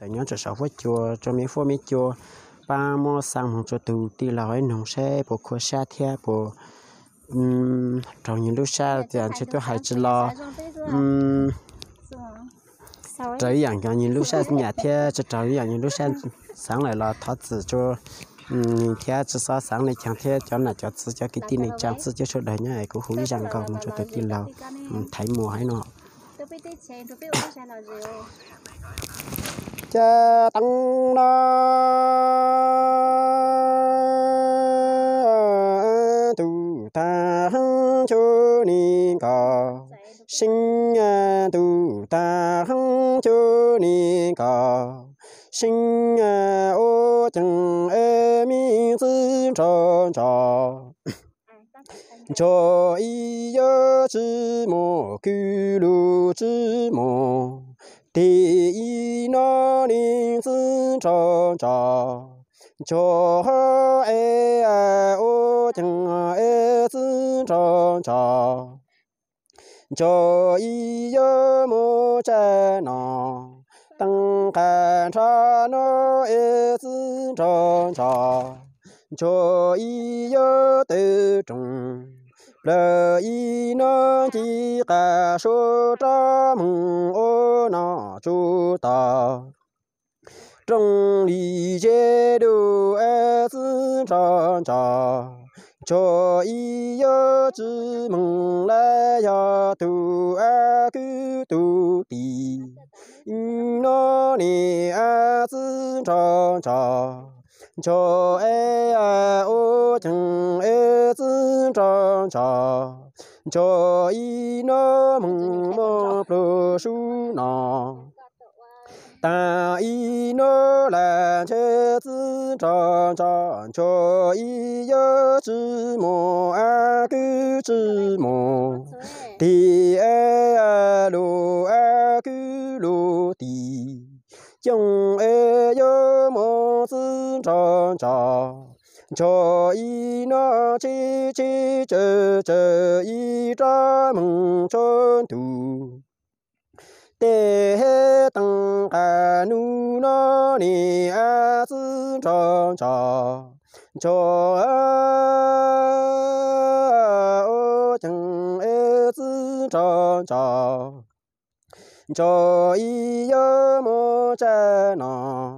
tại nhóm cho sáu với chùa cho mấy phố mấy chùa ba mò sang một chỗ từ đi là hỏi nông xe bộ khua xa thia bộ um trong những lúc xa thì anh sẽ tôi hãy chỉ lo um trời dạng cho những lúc xa nhà thia cho trời dạng những lúc xa sáng lại là thoát tử cho um thia cho sao sáng này chẳng thia cho là cho chứ cho cái tin này chẳng chứ cho đời nhá cũng hú rằng còn cho tôi tin là thấy mùa hay nọ 呀，当啷都当着你高，心爱都当着你高，心爱我亲爱的妹子，朝朝朝伊要什么，给路什么？第一那日子长长，就好爱我，情爱子长长。就一要莫再恼，等看穿那爱子长长。就一要得中，老一那几还说咱们。大中里街六二四叉叉，叫一幺子孟来呀，都爱狗多的，一六零二四叉叉，叫二二五九二四叉叉，叫一那孟木柏树那。大一诺兰切子长长乔一有之母阿古之母，第二路阿古路第，中二有母子长长乔一诺切切。tư tròn trò cho chẳng ê tư tròn trò cho ý yo mô cha nó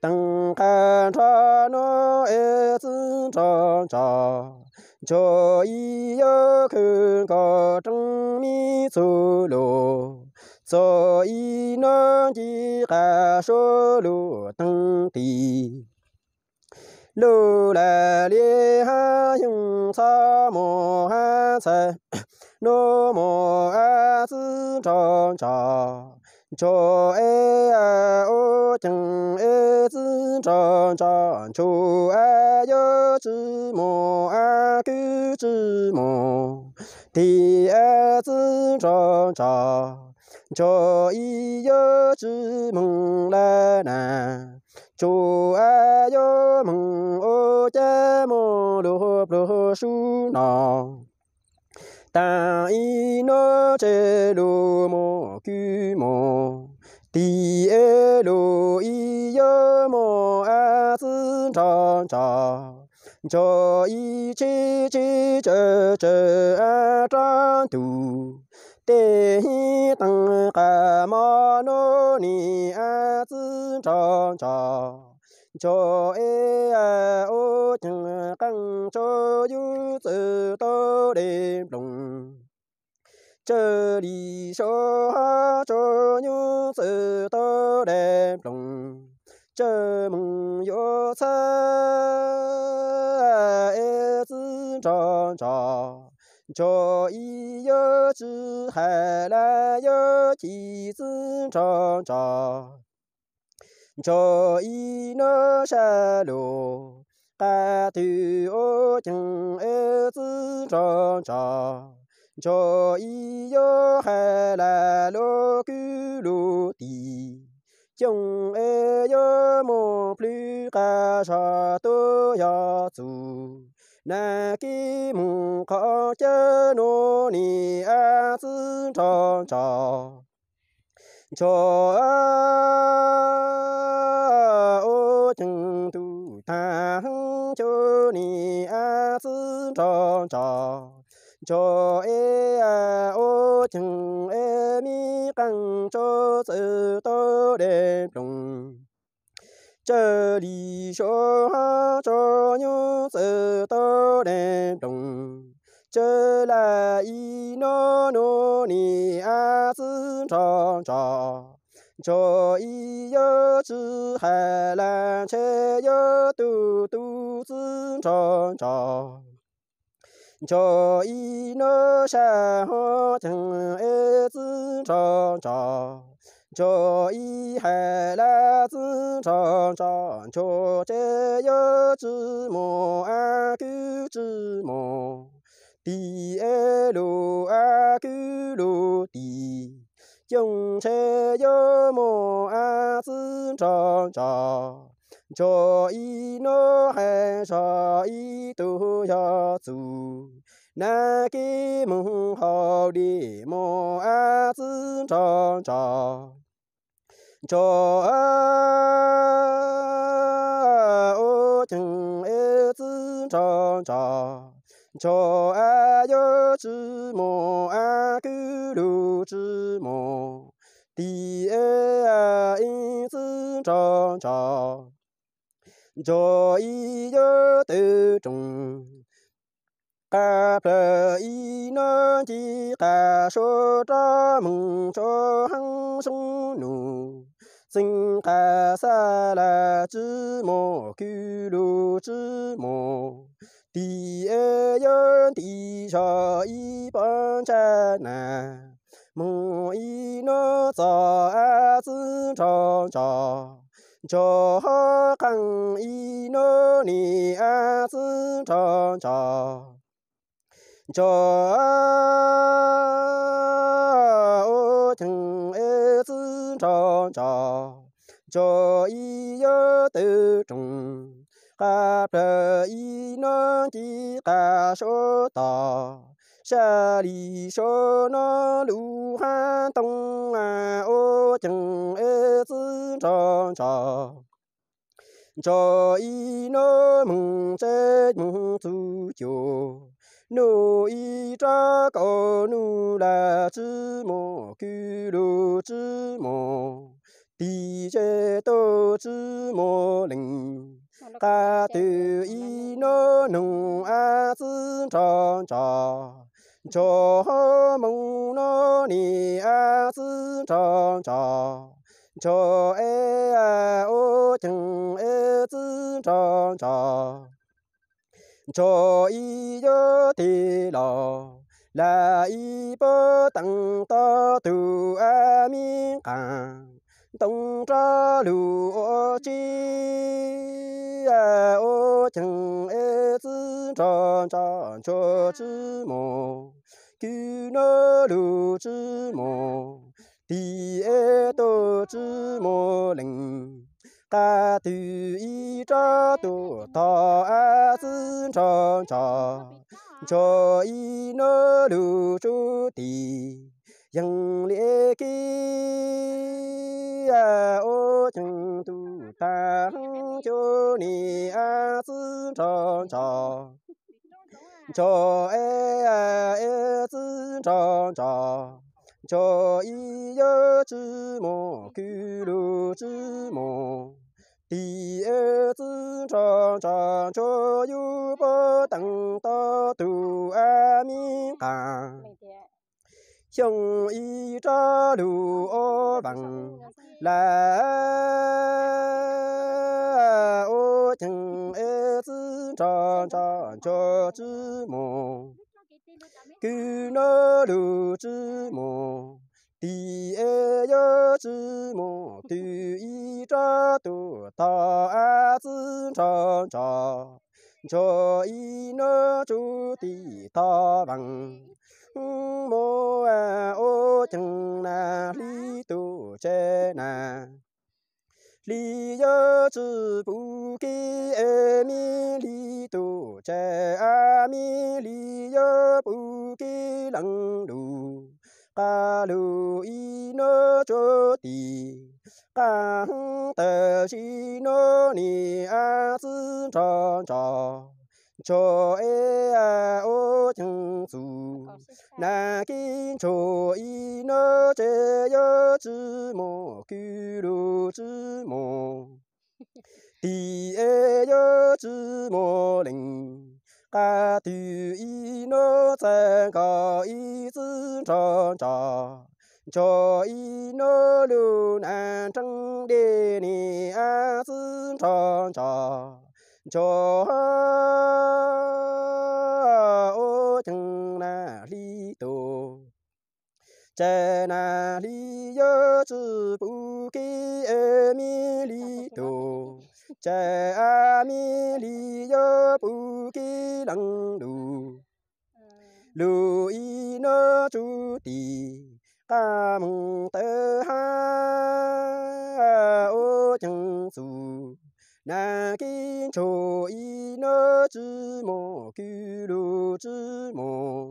tăng ca cho nó ê tư tròn trò cho ý yo khư có trăng mi su lô so y no chi ca so lu tăng ti lu la li ha yung sa mo ha sa no mo a sư trong trò cho e a o chẳng e sư trong trò chu a yo chư mo a cứ chư mo thì e sư trong trò 这一有是梦来难，最爱有梦我这么罗罗嗦呢。但一那这罗梦去梦，第二路一有梦还是长长，这一切起这这爱长途。tế hi tăng ca ma nô ni a tư trọng trò cho e a ô chẳng căng cho yu tự tô đêm đồng chơ đi số ha cho yu tự tô đêm đồng chơ mừng yo sa e tư trọng trò 这一有之海来有鸡子长长，这一那山路大头鹅颈子长长，这一有海南罗甘罗地，颈鹅有毛皮海产都要做。na ki mu kho chơ nô ni a sư trò trò cho a ô chừng tu ta cho ni a sư cho trò cho e a ô chừng e mi căng cho sự tô đêm trùng 这里小孩招人，走到人中；这里一诺诺你儿子长长，这里有吃海南菜，要豆豆子长长，这里弄啥好，疼儿子长长。这一海老子长长，叫这要子莫安个子莫，地安路安个路地，叫这要莫安子长长，叫一那喊啥一都要做，难给梦好的莫安子长长。cho a ô chẳng ê tư cho cho cho a yo chư mô a cứ lu chư mô ti ê a in tư cho cho cho y yo tư trung ca phờ y nó chỉ ca số cho mừng cho hăng sung nụ 青海山来之麻沟，路之麻。第一样，第一种，一盆菜，难；，买一弄枣，子长长；，叫喊一弄梨，子长长，叫。cho cho cho y yo tư trùng ca prơ y nó chi ca số tò sa đi số nó đủ ha tông à ô chẳng ê tư cho cho cho y nó mừng chết mừng tu chiều 奴一家，哥奴来织毛，哥奴织毛，姐姐多织毛领，哥多一诺侬儿子长长，长母诺你儿子长长，长爱我情爱子长长。坐一坐铁路，来一班等到土阿弥看，东炸炉子，哎，我今个子唱唱唱子么，旧那炉子么，第二道子么能。三堆一扎都大儿子长长，叫一那六叔的养了给啊，我成都大舅子长长，叫哎哎子长长，叫一呀，子莫咕噜子莫。第二次常常就有不等到土安民堂，兄一朝路我 bằng 来，我听二次常常就寂寞，孤那路寂寞，第二要寂寞对。这都他儿子唱唱，叫伊那做的大王，莫安我正那里都钱呢？里由子不给阿米，里都在阿米；里又不给能路，阿路一那做的。感得西诺尼阿斯长长，乔埃阿欧江苏，南京乔伊诺杰有之莫，古鲁之莫，第埃有之莫林，噶杜伊诺在高伊斯长长。cho y nô lưu na trăng đề ni a sư cho cho cho ô chẳng na li tô chè na li yo chữ bù kê e mi li tô chè a mi li yo bù kê lăng đù ờ. lưu y nô chú tì ta mừng tơ ha ô chẳng su na kin cho y nơ chư mô cư đô chư mô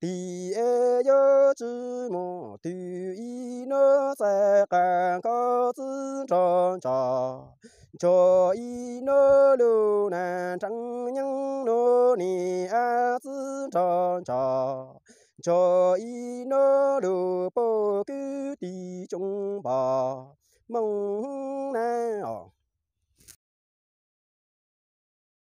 tì ê yô chư mô tù y nơ sa càng ca chư tròn trò cho y nơ lô na trăng nhăng nô ni a chư tròn trò cho y nó đồ bò cứ đi trong bà mong